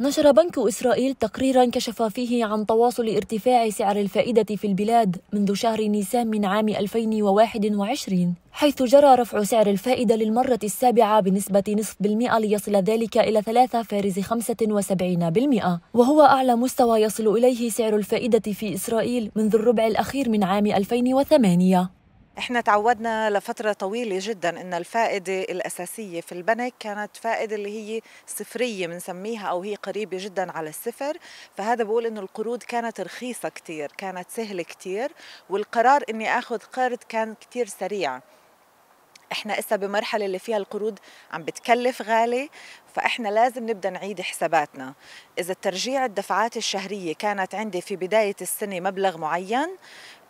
نشر بنك إسرائيل تقريرا كشف فيه عن تواصل ارتفاع سعر الفائدة في البلاد منذ شهر نيسان من عام 2021 حيث جرى رفع سعر الفائدة للمرة السابعة بنسبة نصف بالمئة ليصل ذلك إلى ثلاثة فارز 75 بالمئة وهو أعلى مستوى يصل إليه سعر الفائدة في إسرائيل منذ الربع الأخير من عام 2008 احنا تعودنا لفتره طويله جدا ان الفائده الاساسيه في البنك كانت فائده اللي هي صفريه بنسميها او هي قريبه جدا على الصفر فهذا بقول انه القروض كانت رخيصه كتير كانت سهله كتير والقرار اني اخذ قرض كان كتير سريع احنا اسا بمرحله اللي فيها القروض عم بتكلف غالي فاحنا لازم نبدا نعيد حساباتنا اذا ترجيع الدفعات الشهريه كانت عندي في بدايه السنه مبلغ معين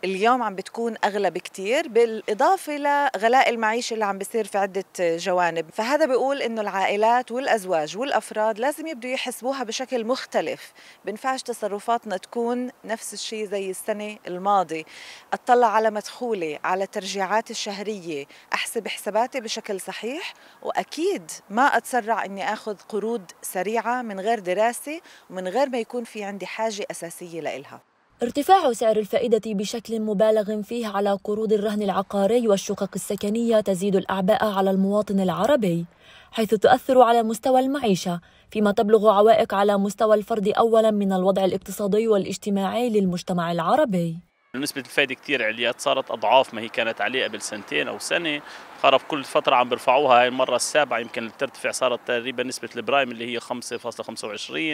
اليوم عم بتكون أغلى بكتير بالإضافة لغلاء المعيشة اللي عم بيصير في عدة جوانب فهذا بيقول إنه العائلات والأزواج والأفراد لازم يبدوا يحسبوها بشكل مختلف بنفعش تصرفاتنا تكون نفس الشيء زي السنة الماضي أطلع على مدخولي على ترجيعاتي الشهرية أحسب حساباتي بشكل صحيح وأكيد ما أتسرع إني أخذ قروض سريعة من غير دراسة ومن غير ما يكون في عندي حاجة أساسية لإلها ارتفاع سعر الفائدة بشكل مبالغ فيه على قروض الرهن العقاري والشقق السكنية تزيد الأعباء على المواطن العربي، حيث تؤثر على مستوى المعيشة، فيما تبلغ عوائق على مستوى الفرد أولاً من الوضع الاقتصادي والاجتماعي للمجتمع العربي. نسبة الفائدة كثير عالية صارت أضعاف ما هي كانت عليه قبل سنتين أو سنة خرف كل فترة عم بيرفعوها هاي المرة السابعة يمكن ترتفع صارت تقريبا نسبة البرايم اللي هي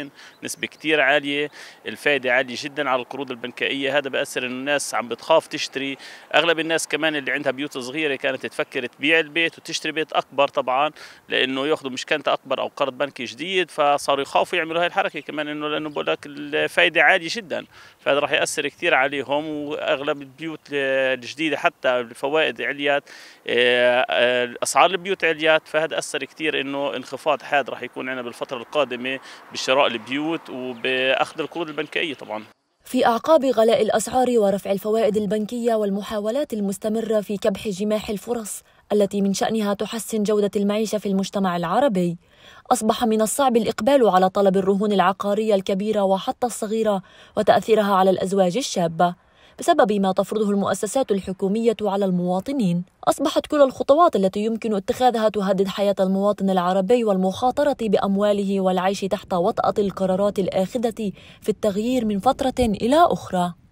5.25 نسبة كثير عالية الفائدة عالية جدا على القروض البنكائية هذا بأثر إن الناس عم بتخاف تشتري أغلب الناس كمان اللي عندها بيوت صغيرة كانت تفكر تبيع البيت وتشتري بيت أكبر طبعا لأنه ياخذوا مشكلة أكبر أو قرض بنكي جديد فصاروا يخافوا يعملوا هاي الحركة كمان إنه لأنه بقول لك الفائدة عالية جدا فهذا راح يأثر كثير عليهم واغلب البيوت الجديده حتى الفوائد عليات آه، آه، اسعار البيوت عليات فهذا اثر كثير انه انخفاض حاد راح يكون عندنا بالفتره القادمه بشراء البيوت وباخذ القروض البنكيه طبعا في أعقاب غلاء الأسعار ورفع الفوائد البنكية والمحاولات المستمرة في كبح جماح الفرص التي من شأنها تحسن جودة المعيشة في المجتمع العربي، أصبح من الصعب الإقبال على طلب الرهون العقارية الكبيرة وحتى الصغيرة وتأثيرها على الأزواج الشابة. بسبب ما تفرضه المؤسسات الحكومية على المواطنين أصبحت كل الخطوات التي يمكن اتخاذها تهدد حياة المواطن العربي والمخاطرة بأمواله والعيش تحت وطأة القرارات الآخذة في التغيير من فترة إلى أخرى